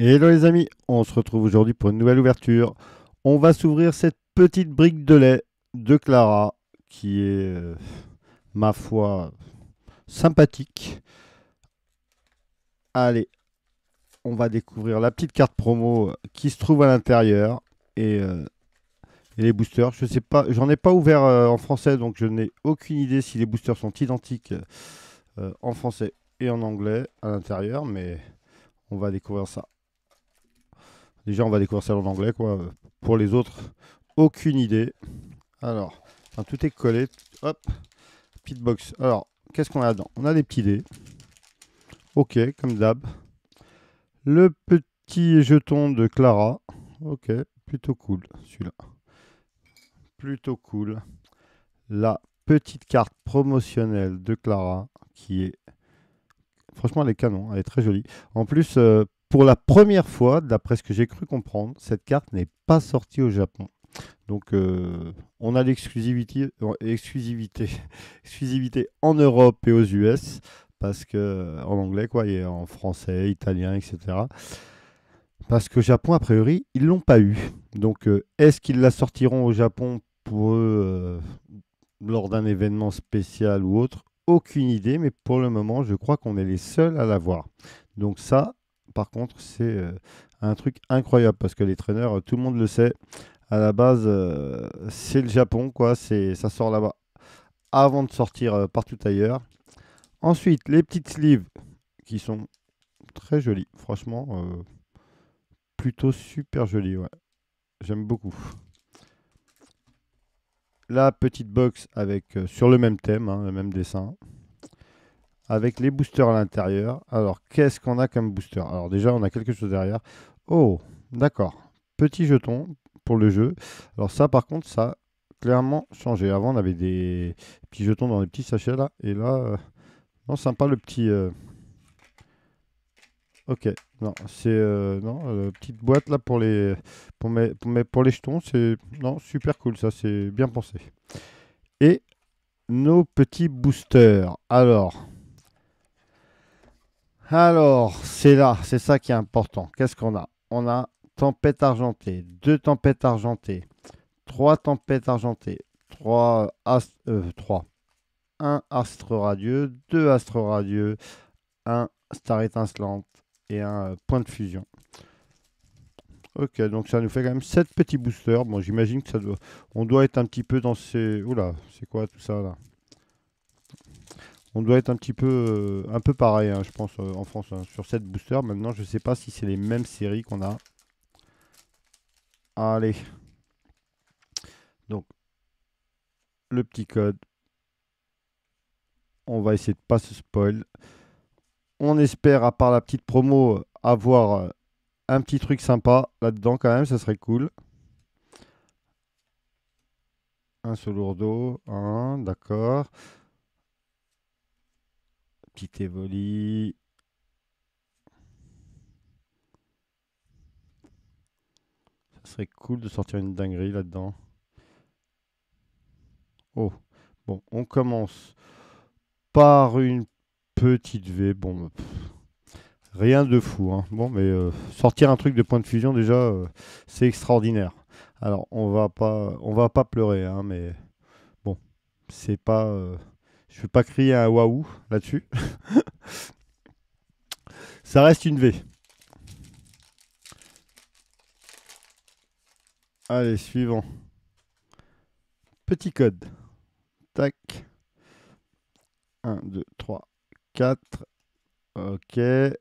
Hello les amis, on se retrouve aujourd'hui pour une nouvelle ouverture. On va s'ouvrir cette petite brique de lait de Clara qui est, euh, ma foi, sympathique. Allez, on va découvrir la petite carte promo euh, qui se trouve à l'intérieur euh, et, les boosters. Je sais pas, j'en ai pas ouvert en français donc je n'ai aucune idée si les boosters sont identiques en français et en anglais à l'intérieur, mais on va découvrir ça. Déjà, on va découvrir ça en anglais, quoi. Pour les autres, aucune idée. Alors, enfin, tout est collé. Hop, pitbox. Alors, qu'est-ce qu'on a dedans On a des petits dés. Ok, comme d'hab. Le petit jeton de Clara. Ok, plutôt cool celui-là. Plutôt cool. La petite carte promotionnelle de Clara qui est... Franchement, elle est canon, elle est très jolie. En plus, euh, pour la première fois, d'après ce que j'ai cru comprendre, cette carte n'est pas sortie au Japon. Donc euh, on a l'exclusivité en Europe et aux US, parce que euh, en anglais, quoi, et en français, italien, etc. Parce qu'au Japon, a priori, ils ne l'ont pas eu. Donc euh, est-ce qu'ils la sortiront au Japon pour eux lors d'un événement spécial ou autre aucune idée, mais pour le moment, je crois qu'on est les seuls à l'avoir. Donc ça, par contre, c'est euh, un truc incroyable parce que les traîneurs, euh, tout le monde le sait. À la base, euh, c'est le Japon, quoi. C'est, ça sort là-bas avant de sortir partout ailleurs. Ensuite, les petites sleeves qui sont très jolies, franchement, plutôt super jolies. J'aime beaucoup. La petite box avec sur le même thème, hein, le même dessin avec les boosters à l'intérieur. Alors, qu'est-ce qu'on a comme booster Alors déjà, on a quelque chose derrière. Oh, d'accord. Petit jeton pour le jeu. Alors ça, par contre, ça a clairement changé. Avant, on avait des petits jetons dans des petits sachets là. Et là, euh, non, sympa le petit... Euh, ok, non, c'est euh, non la petite boîte là pour les pour, pour les jetons, c'est non super cool ça, c'est bien pensé. Et nos petits boosters. Alors, alors, c'est là, c'est ça qui est important. Qu'est-ce qu'on a On a tempête argentée, deux tempêtes argentées, trois tempêtes argentées, trois, Astres... Euh, un astre radieux, deux astres radieux, un star étincelante et un euh, point de fusion. Ok, donc ça nous fait quand même sept petits boosters. Bon, j'imagine que ça doit... On doit être un petit peu dans ces... Oula, c'est quoi tout ça là on doit être un petit peu, euh, un peu pareil, hein, je pense, euh, en France, hein, sur cette booster. Maintenant, je ne sais pas si c'est les mêmes séries qu'on a. Allez. Donc, le petit code. On va essayer de pas se spoil. On espère, à part la petite promo, avoir euh, un petit truc sympa là-dedans quand même, ça serait cool. Un lourdeau. un, d'accord. Petit Ça serait cool de sortir une dinguerie là-dedans. Oh, bon, on commence par une petite V. Bon, bah, rien de fou. Hein. Bon, mais euh, sortir un truc de point de fusion, déjà, euh, c'est extraordinaire. Alors, on va pas, on va pas pleurer, hein, mais bon, c'est pas. Euh, je ne vais pas crier un waouh là-dessus. Ça reste une V. Allez, suivant. Petit code. Tac. 1, 2, 3, 4. Ok.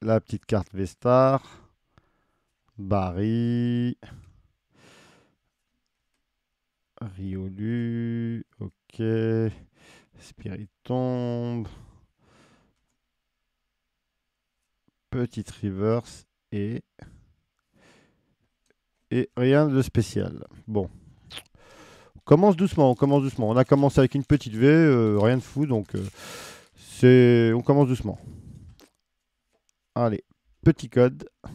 La petite carte Vestar. star Barry. Riolu. Ok. Spirit tombe. Petite reverse et. Et rien de spécial. Bon. On commence doucement, on commence doucement. On a commencé avec une petite V, euh, rien de fou, donc euh, c'est. On commence doucement. Allez, petit code. En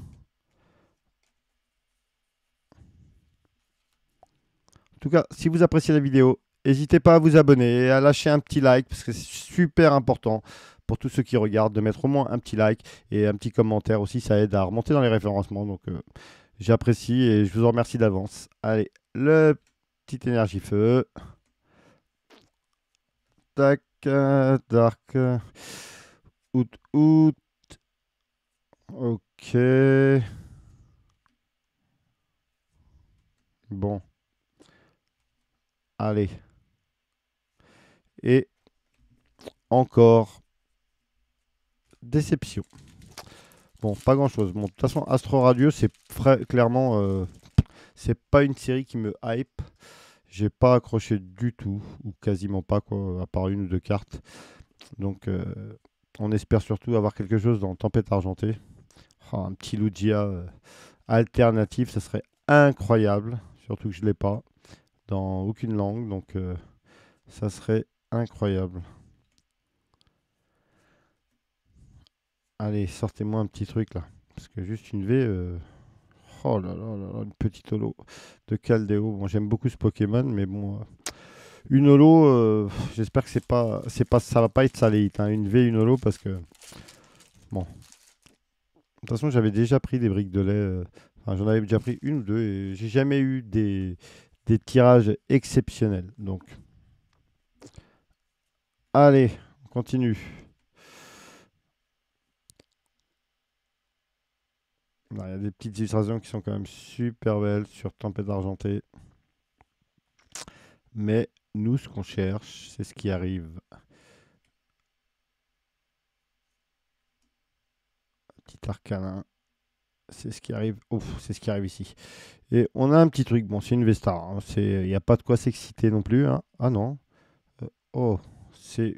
tout cas, si vous appréciez la vidéo, N'hésitez pas à vous abonner, et à lâcher un petit like, parce que c'est super important pour tous ceux qui regardent, de mettre au moins un petit like et un petit commentaire aussi, ça aide à remonter dans les référencements. Donc euh, j'apprécie et je vous en remercie d'avance. Allez, le petit énergie feu. Tac, dark, out, out. Ok. Bon. Allez. Et encore déception. Bon, pas grand chose. Bon, de toute façon, Astro Radio, c'est clairement. Euh, c'est pas une série qui me hype. J'ai pas accroché du tout, ou quasiment pas, quoi, à part une ou deux cartes. Donc, euh, on espère surtout avoir quelque chose dans Tempête Argentée. Oh, un petit Lugia euh, alternatif, ça serait incroyable. Surtout que je l'ai pas dans aucune langue. Donc, ça serait incroyable. Allez, sortez-moi un petit truc là. Parce que juste une V. Euh, oh là là là une petite holo de Caldeo. Bon, j'aime beaucoup ce Pokémon, mais bon. Euh, une holo, euh, j'espère que c'est pas, c'est pas, ça va pas être salé. Hein. Une V, une holo, parce que. Bon. De toute façon, j'avais déjà pris des briques de lait. Enfin, j'en avais déjà pris une ou deux et j'ai jamais eu des, des tirages exceptionnels. Donc. Allez, on continue. Il y a des petites illustrations qui sont quand même super belles sur Tempête argentée. Mais nous, ce qu'on cherche, c'est ce qui arrive. Petit arcanin. C'est ce qui arrive. Ouf, c'est ce qui arrive ici. Et on a un petit truc. Bon, c'est une Vestar. Hein. Il n'y a pas de quoi s'exciter non plus. Hein. Ah non. Euh, oh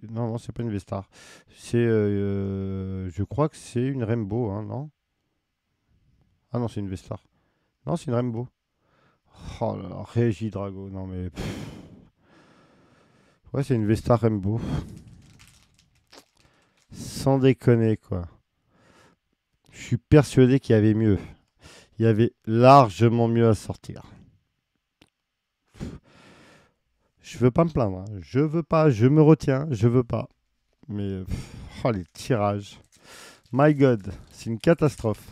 non, non, c'est pas une Vestar. C'est, euh, euh, je crois que c'est une Rembo, hein, non Ah non, c'est une Vestar. Non, c'est une Rembo. Oh là, là Régie Drago, non mais. Ouais, c'est une Vestar Rembo. Sans déconner, quoi. Je suis persuadé qu'il y avait mieux. Il y avait largement mieux à sortir. Je veux pas me plaindre. Hein. Je veux pas, je me retiens, je veux pas. Mais oh, les tirages. My God, c'est une catastrophe.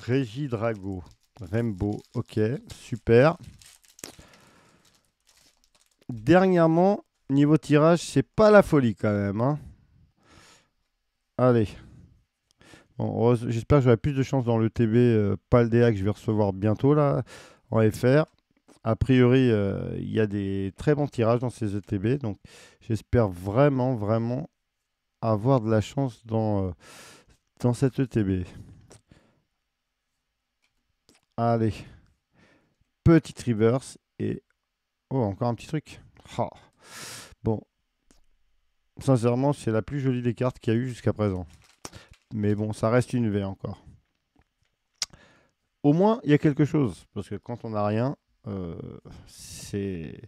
Régie Drago, Rainbow. ok, super. Dernièrement, niveau tirage, c'est pas la folie quand même. Hein. Allez. Bon, J'espère que j'aurai plus de chance dans le TB euh, Paldea que je vais recevoir bientôt là en FR a priori, euh, il y a des très bons tirages dans ces ETB. Donc, j'espère vraiment, vraiment avoir de la chance dans, euh, dans cette ETB. Allez. Petite reverse. Et. Oh, encore un petit truc. Bon. Sincèrement, c'est la plus jolie des cartes qu'il y a eu jusqu'à présent. Mais bon, ça reste une V encore. Au moins, il y a quelque chose. Parce que quand on n'a rien, euh, c'est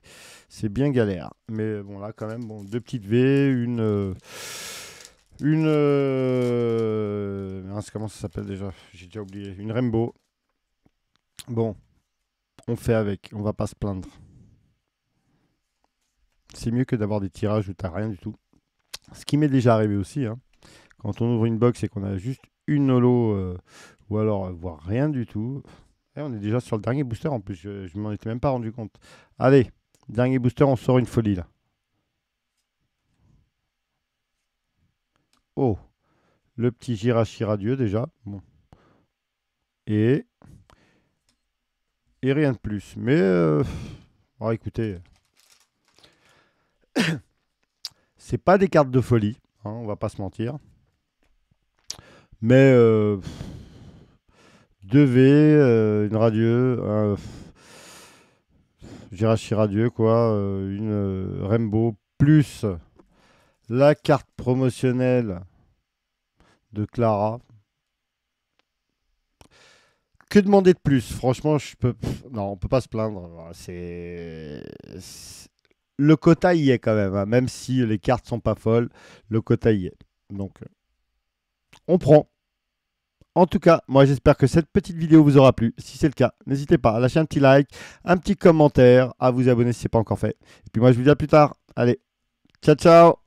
bien galère. Mais bon, là, quand même, bon, deux petites V, une. Euh, une. Euh, comment ça s'appelle déjà J'ai déjà oublié. Une Rainbow. Bon, on fait avec, on va pas se plaindre. C'est mieux que d'avoir des tirages où t'as rien du tout. Ce qui m'est déjà arrivé aussi, hein. quand on ouvre une box et qu'on a juste une holo ou alors voire rien du tout, eh, on est déjà sur le dernier booster en plus, je, ne m'en étais même pas rendu compte. Allez, dernier booster, on sort une folie là. Oh, le petit Girachi radieux déjà. Bon. Et, et rien de plus. Mais euh, ah, écoutez. Ce écoutez, c'est pas des cartes de folie, hein, on va pas se mentir. Mais euh, 2 V, euh, une Radio, un Girachi radieux, quoi, euh, une euh, Rainbow, plus la carte promotionnelle de Clara. Que demander de plus Franchement, je peux. Non, on peut pas se plaindre. C'est le quota y est quand même, hein. même si les cartes sont pas folles, le quota y est. Donc, on prend. En tout cas, moi j'espère que cette petite vidéo vous aura plu. Si c'est le cas, n'hésitez pas à lâcher un petit like, un petit commentaire, à vous abonner si ce n'est pas encore fait. Et puis moi je vous dis à plus tard. Allez, ciao ciao